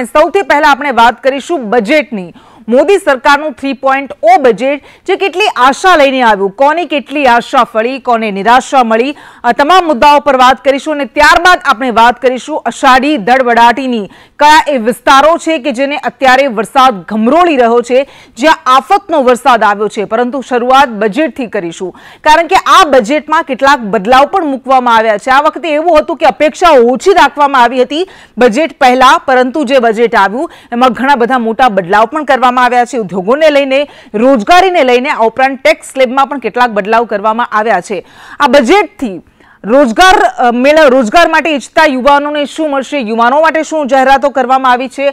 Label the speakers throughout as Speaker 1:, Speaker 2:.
Speaker 1: અને સૌથી પહેલા આપણે વાત કરીશું બજેટની મોદી સરકારનું થ્રી પોઈન્ટ ઓ બજેટ જે કેટલી આશા લઈને આવ્યું કોની કેટલી આશા ફળી કોને નિરાશા મળી આ તમામ મુદ્દાઓ પર વાત કરીશું અને ત્યારબાદ આપણે વાત કરીશું અષાઢી દળવડાટીની કયા એ વિસ્તારો છે કે જેને અત્યારે વરસાદ ગમરોળી રહ્યો છે જ્યાં આફતનો વરસાદ આવ્યો છે પરંતુ શરૂઆત બજેટથી કરીશું કારણ કે આ બજેટમાં કેટલાક બદલાવ પણ મૂકવામાં આવ્યા છે આ વખતે એવું હતું કે અપેક્ષા ઓછી રાખવામાં આવી હતી બજેટ પહેલાં પરંતુ જે બજેટ આવ્યું એમાં ઘણા બધા મોટા બદલાવ પણ કરવામાં કરવામાં આવ્યા છે ઉદ્યોગોને લઈને રોજગારીને લઈને આ ઉપરાંત ટેક્સ સ્લેબમાં પણ કેટલાક બદલાવ કરવામાં આવ્યા છે આ બજેટથી રોજગાર મેળા રોજગાર માટે ઈચ્છતા યુવાનોને શું મળશે યુવાનો માટે શું જાહેરાતો કરવામાં આવી છે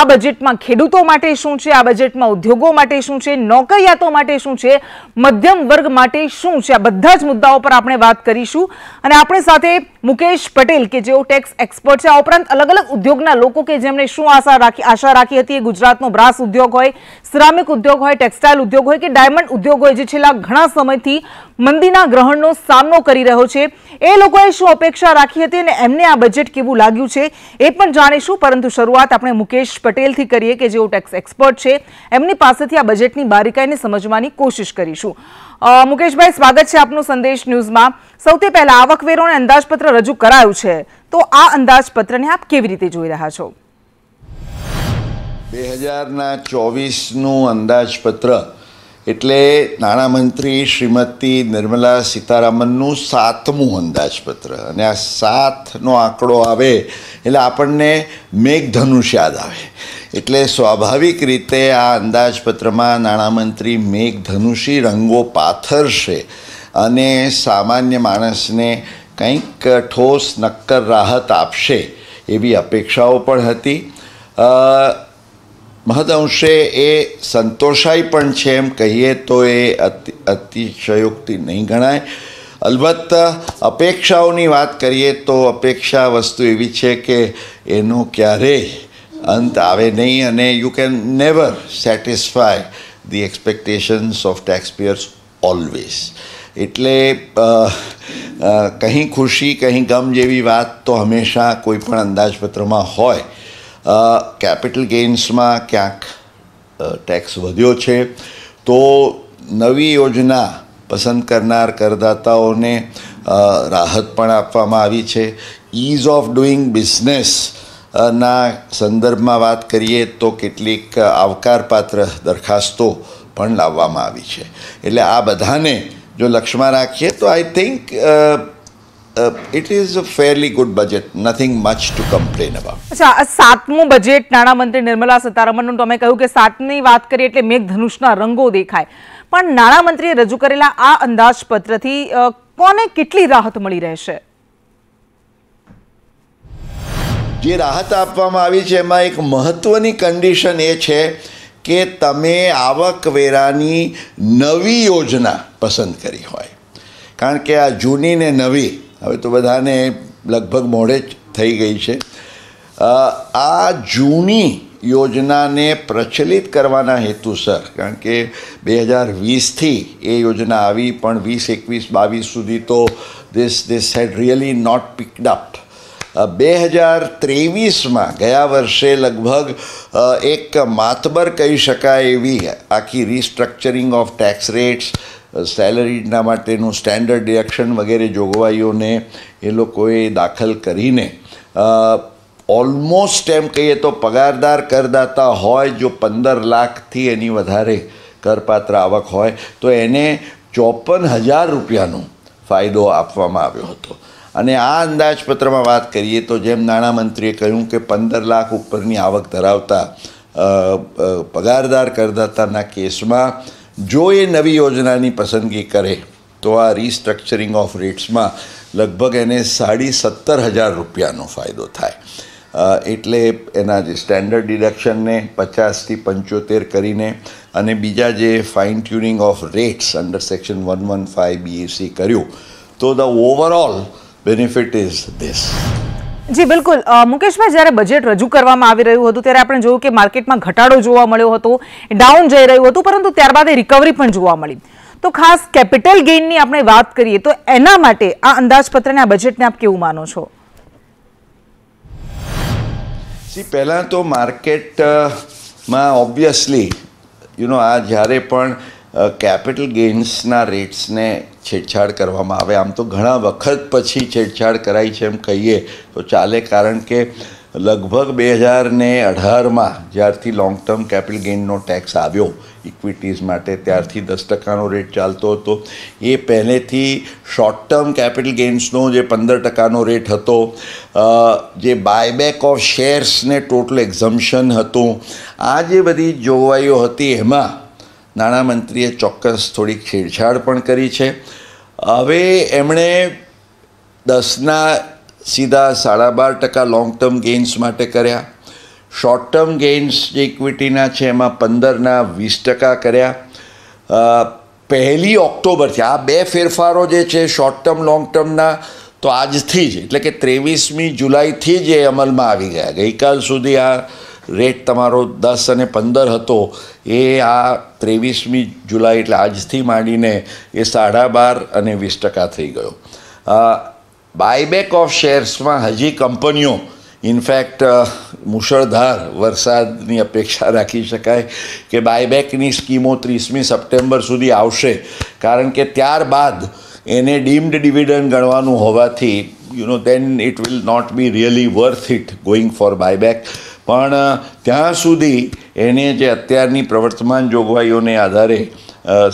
Speaker 1: આ બજેટમાં ખેડૂતો માટે શું છે આ બજેટમાં ઉદ્યોગો માટે શું છે નોકરિયાતો માટે શું છે મધ્યમ વર્ગ માટે શું છે આ બધા જ મુદ્દાઓ પર આપણે વાત કરીશું અને આપણે સાથે મુકેશ પટેલ કે જેઓ ટેક્સ એક્સપર્ટ છે આ ઉપરાંત અલગ અલગ ઉદ્યોગના લોકો કે જેમણે શું આશા રાખી આશા રાખી હતી એ ગુજરાતનો બ્રાસ ઉદ્યોગ હોય સિરામિક ઉદ્યોગ હોય ટેક્સટાઇલ ઉદ્યોગ હોય કે ડાયમંડ ઉદ્યોગ હોય જે છેલ્લા ઘણા સમયથી મંદીના ગ્રહણનો સામનો કરી રહ્યો છે એ લોકોએ શું અપેક્ષા રાખી હતી અને એમને આ બજેટ કેવું લાગ્યું છે એ પણ જાણીશું પરંતુ શરૂઆત આપણે મુકેશ પટેલથી કરીએ કે જેઓ ટેક્સ એક્સપર્ટ છે એમની પાસેથી આ બજેટની બારીકાઈને સમજવાની કોશિશ કરીશું મુકેશભાઈ સ્વાગત છે આપનું સંદેશ ન્યૂઝમાં સૌથી પહેલા આવકવેરોને અંદાજપત્ર રજૂ કરાયું છે તો આ અંદાજપત્રને આપ કેવી રીતે જોઈ રહ્યા છો
Speaker 2: બે હજારના ચોવીસનું અંદાજપત્ર એટલે નાણામંત્રી શ્રીમતી નિર્મલા સીતારામનનું સાતમું અંદાજપત્ર અને આ સાતનો આંકડો આવે એટલે આપણને મેઘધનુષ યાદ આવે એટલે સ્વાભાવિક રીતે આ અંદાજપત્રમાં નાણામંત્રી મેઘધનુષી રંગો પાથરશે અને સામાન્ય માણસને કંઈક ઠોસ નક્કર રાહત આપશે એવી અપેક્ષાઓ પણ હતી મહદઅંશે એ સંતોષાય પણ છે એમ કહીએ તો એ અતિશયોક્તિ નહીં ગણાય અલબત્ત અપેક્ષાઓની વાત કરીએ તો અપેક્ષા વસ્તુ એવી છે કે એનો ક્યારેય અંત આવે નહીં અને you can never satisfy the expectations of taxpayers always એટલે કંઈ ખુશી કંઈ ગમ જેવી વાત તો હંમેશા કોઈ પણ અંદાજપત્રમાં હોય કેપિટલ ગેઇન્સમાં ક્યાંક ટેક્સ વધ્યો છે તો નવી યોજના પસંદ કરનાર કરદાતાઓને રાહત પણ આપવામાં આવી છે ઇઝ ઓફ ડુઈંગ બિઝનેસ ના સંદર્ભમાં વાત કરીએ તો કેટલીક આવકારપાત્ર દરખાસ્તો પણ લાવવામાં આવી છે એટલે આ બધાને જો લક્ષમાં રાખીએ તો I think it is a fairly good budget nothing much to complain about
Speaker 1: અચ્છા આ સાતમું બજેટ નાણામંત્રી નિર્મલા સીતારમણનું તમે કહ્યું કે સાતની વાત કરીએ એટલે મેઘધનુષના રંગો દેખાય પણ નાણામંત્રીએ રજૂ કરેલા આ અંદાજપત્રથી કોને કેટલી રાહત મળી રહેશે
Speaker 2: જે રાહત આપવામાં આવી છે એમાં એક મહત્ત્વની કન્ડિશન એ છે કે તમે આવકવેરાની નવી યોજના પસંદ કરી હોય કારણ કે આ જૂની ને નવી હવે તો બધાને લગભગ મોડે જ થઈ ગઈ છે આ જૂની યોજનાને પ્રચલિત કરવાના હેતુસર કારણ કે બે હજાર વીસથી એ યોજના આવી પણ વીસ એકવીસ બાવીસ સુધી તો this this had really not picked up બે હજાર ત્રેવીસમાં ગયા વર્ષે લગભગ એક માતબર કહી શકાય એવી આખી રિસ્ટ્રક્ચરિંગ ઓફ ટેક્સ રેટ્સ સેલરીના માટેનું સ્ટેન્ડર્ડ રિએક્શન વગેરે જોગવાઈઓને એ લોકોએ દાખલ કરીને ઓલમોસ્ટ એમ કહીએ તો પગારદાર કરદાતા હોય જો પંદર લાખથી એની વધારે કરપાત્ર આવક હોય તો એને ચોપન હજાર રૂપિયાનો ફાયદો આપવામાં આવ્યો હતો અને આ અંદાજપત્રમાં વાત કરીએ તો જેમ નાણામંત્રીએ કહ્યું કે પંદર લાખ ઉપરની આવક ધરાવતા પગારદાર કરદાતાના કેસમાં જો એ નવી યોજનાની પસંદગી કરે તો આ રીસ્ટ્રક્ચરિંગ ઓફ રેટ્સમાં લગભગ એને સાડી સત્તર હજાર રૂપિયાનો ફાયદો થાય એટલે એના જે સ્ટેન્ડર્ડ ડિડક્શનને પચાસથી પંચોતેર કરીને અને બીજા જે fine tuning of rates under section one one five BAC કર્યું તો the overall benefit is this
Speaker 1: ji બિલકુલ મુકેશભાઈ જ્યારે બજેટ રજૂ કરવામાં આવી રહ્યું હતું ત્યારે આપણે જોયું કે માર્કેટમાં ઘટાડો જોવા મળ્યો હતો ડાઉન જઈ રહ્યું હતું પરંતુ ત્યારબાદ એ રિકવરી પણ જોવા મળી તો ખાસ કેપિટલ ગેઇનની આપણે વાત કરીએ તો એના માટે આ અંદાજપત્રને આ બજેટને આપ કેવું માનો છો
Speaker 2: પહેલાં તો માર્કેટમાં ઓબ્વિયસલી યુ નો આ જ્યારે પણ કેપિટલ ગેઇન્સના રેટ્સને છેડછાડ કરવામાં આવે આમ તો ઘણા વખત પછી છેડછાડ કરાઈ છે એમ કહીએ તો ચાલે કારણ કે લગભગ બે હજાર ને અઢારમાં જ્યારથી લોંગ ટર્મ કેપિટલ ગેઇનનો ટેક્સ આવ્યો ઇક્વિટીઝ માટે ત્યારથી દસ ટકાનો રેટ ચાલતો હતો એ પહેલેથી શોર્ટ ટર્મ કેપિટલ ગેઇન્સનો જે પંદર ટકાનો રેટ હતો જે બાયબેક ઓફ શેર્સને ટોટલ એક્ઝમ્પશન હતું આ જે બધી જોગવાઈઓ હતી એમાં નાણામંત્રીએ ચોક્કસ થોડી છેડછાડ પણ કરી છે હવે એમણે દસના સીધા સાડા બાર ટકા લોંગ ટર્મ ગેઇન્સ માટે કર્યા શોર્ટ ટર્મ ગેઇન્સ જે ઇક્વિટીના છે એમાં પંદરના વીસ ટકા કર્યા પહેલી ઓક્ટોબરથી આ બે ફેરફારો જે છે શોર્ટ ટર્મ લોંગ ટર્મના તો આજથી જ એટલે કે ત્રેવીસમી જુલાઈથી જ એ અમલમાં આવી ગયા ગઈકાલ સુધી આ રેટ તમારો દસ અને પંદર હતો એ આ ત્રેવીસમી જુલાઈ એટલે આજથી માંડીને એ સાડા બાર અને વીસ ટકા થઈ ગયો બાયબેક ઓફ શેર્સમાં હજી કંપનીઓ ઇનફેક્ટ મુશળધાર વરસાદની અપેક્ષા રાખી શકાય કે બાયબેકની સ્કીમો ત્રીસમી સપ્ટેમ્બર સુધી આવશે કારણ કે ત્યારબાદ એને ડીમ્ડ ડિવિડન્ડ ગણવાનું હોવાથી you know then it will not be really worth it going for buyback પણ ત્યાં સુધી એને જે અત્યારની પ્રવર્તમાન જોગવાઈઓને આધારે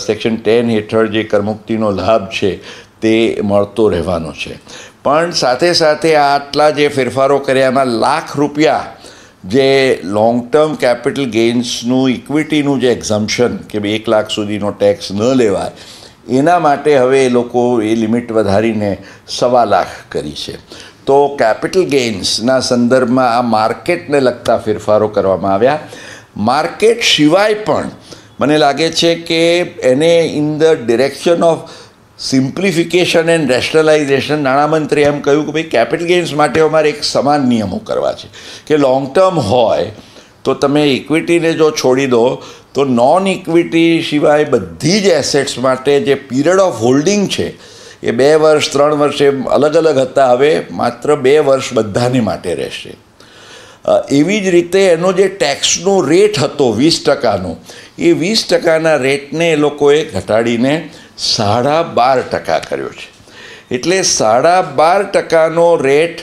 Speaker 2: સેક્શન ટેન હેઠળ જે કરમુક્તિનો લાભ છે તે મળતો રહેવાનો છે પણ સાથે સાથે આટલા જે ફેરફારો કર્યા એમાં લાખ રૂપિયા જે લોંગ ટર્મ કેપિટલ ગેઇન્સનું ઇક્વિટીનું જે એક્ઝમ્પશન કે બે એક લાખ સુધીનો ટેક્સ ન લેવાય એના માટે હવે એ લોકો એ લિમિટ વધારીને સવા લાખ કરી છે તો કેપિટલ ગેઇન્સના સંદર્ભમાં આ માર્કેટને લગતા ફેરફારો કરવામાં આવ્યા માર્કેટ સિવાય પણ મને લાગે છે કે એને in the direction of simplification and rationalisation નાણામંત્રી એમ કહ્યું કે ભાઈ કેપિટલ ગેઇન્સ માટે અમારે એક સમાન નિયમો કરવા છે કે લોંગ ટર્મ હોય તો તમે ઇક્વિટીને જો છોડી દો તો નોન ઇક્વિટી સિવાય બધી જ એસેટ્સ માટે જે પીરિયડ ઓફ હોલ્ડિંગ છે એ બે વર્ષ ત્રણ વર્ષે અલગ અલગ હતા હવે માત્ર બે વર્ષ બધાને માટે રહેશે એવી જ રીતે એનો જે ટેક્સનો રેટ હતો વીસ ટકાનો એ વીસ ટકાના રેટને એ લોકોએ ઘટાડીને સાડા બાર ટકા કર્યો છે એટલે સાડા બાર ટકાનો રેટ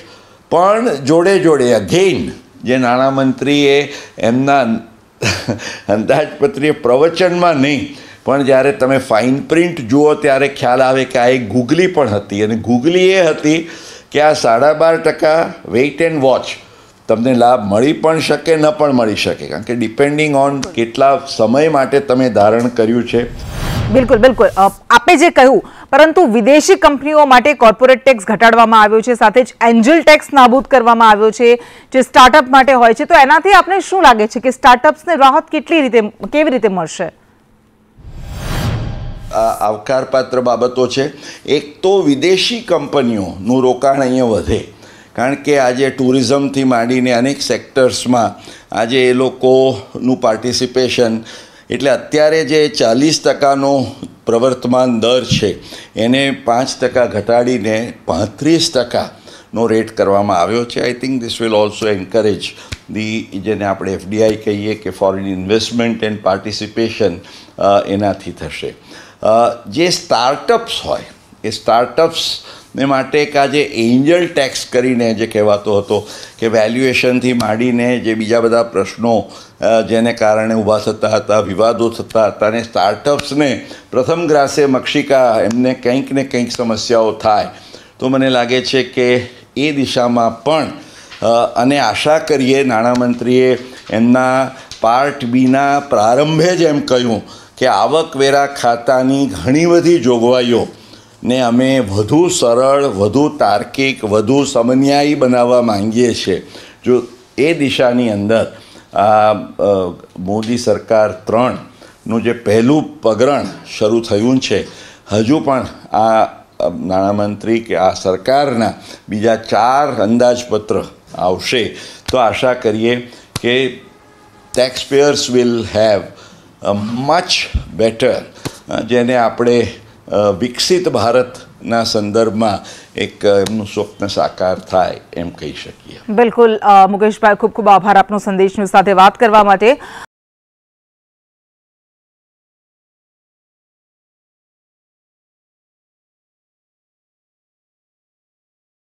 Speaker 2: પણ જોડે જોડે અગેઇન જે નાણામંત્રીએ એમના અંદાજપત્રીય પ્રવચનમાં નહીં પણ જ્યારે તમે ફાઇન પ્રિન્ટ જુઓ ત્યારે ખ્યાલ આવે કે આ એક ગૂગલી પણ હતી અને ગૂગલી એ હતી કે આ સાડા બાર ટકા વેઇટ એન્ડ વોચ તમને લાભ મળી પણ શકે ન પણ મળી શકે કારણ કે ડિપેન્ડિંગ ઓન કેટલા સમય માટે તમે ધારણ કર્યું છે
Speaker 1: બિલકુલ બિલકુલ આપે જે કહ્યું પરંતુ વિદેશી કંપનીઓ માટે કોર્પોરેટ ટેક્સ ઘટાડવામાં આવ્યો છે સાથે જ એન્જલ ટેક્સ નાબૂદ કરવામાં આવ્યો છે જે સ્ટાર્ટઅપ માટે હોય છે તો એનાથી આપણે શું લાગે છે કે સ્ટાર્ટઅપ્સને રાહત કેટલી રીતે કેવી રીતે મળશે
Speaker 2: આવકારપાત્ર બાબતો છે એક તો વિદેશી કંપનીઓનું રોકાણ અહીંયા વધે કારણ કે આજે ટુરિઝમથી માંડીને અનેક સેક્ટર્સમાં આજે એ લોકોનું પાર્ટિસિપેશન એટલે અત્યારે જે ચાલીસ ટકાનો પ્રવર્તમાન દર છે એને પાંચ ટકા ઘટાડીને પાંત્રીસ ટકાનો રેટ કરવામાં આવ્યો છે I think this will also encourage the જેને આપણે એફડીઆઈ કહીએ કે ફોરેન ઇન્વેસ્ટમેન્ટ એન્ડ પાર્ટિસિપેશન એનાથી થશે જે સ્ટાર્ટઅપ્સ હોય એ સ્ટાર્ટઅપ્સ ને માટે એક આ જે એન્જલ ટેક્સ કરીને જે કહેવાતો હતો કે વેલ્યુએશનથી માંડીને જે બીજા બધા પ્રશ્નો જેને કારણે ઊભા થતા હતા વિવાદો થતા હતા અને સ્ટાર્ટઅપ્સને પ્રથમ ગ્રાસે મક્ષિકા એમને કંઈક ને કંઈક સમસ્યાઓ થાય તો મને લાગે છે કે એ દિશામાં પણ અને આશા કરીએ નાણામંત્રીએ એમના પાર્ટ બીના પ્રારંભે જ એમ કહ્યું કે આવકવેરા ખાતાની ઘણી બધી જોગવાઈઓ ને અમે વધુ સરળ વધુ તાર્કિક વધુ સમન્યાયી બનાવવા માંગીએ છીએ જો એ દિશાની અંદર આ મોદી સરકાર ત્રણનું જે પહેલું પગરણ શરૂ થયું છે હજુ પણ આ નાણામંત્રી કે આ સરકારના બીજા ચાર અંદાજપત્ર આવશે તો આશા કરીએ કે taxpayers will have much better જેને આપણે વિકસિત ભારતના સંદર્ભમાં એક એમનું સ્વપ્ન સાકાર થાય એમ કહી શકીએ
Speaker 1: બિલકુલ મુકેશભાઈ ખૂબ ખૂબ આભાર આપનો સંદેશની સાથે વાત કરવા માટે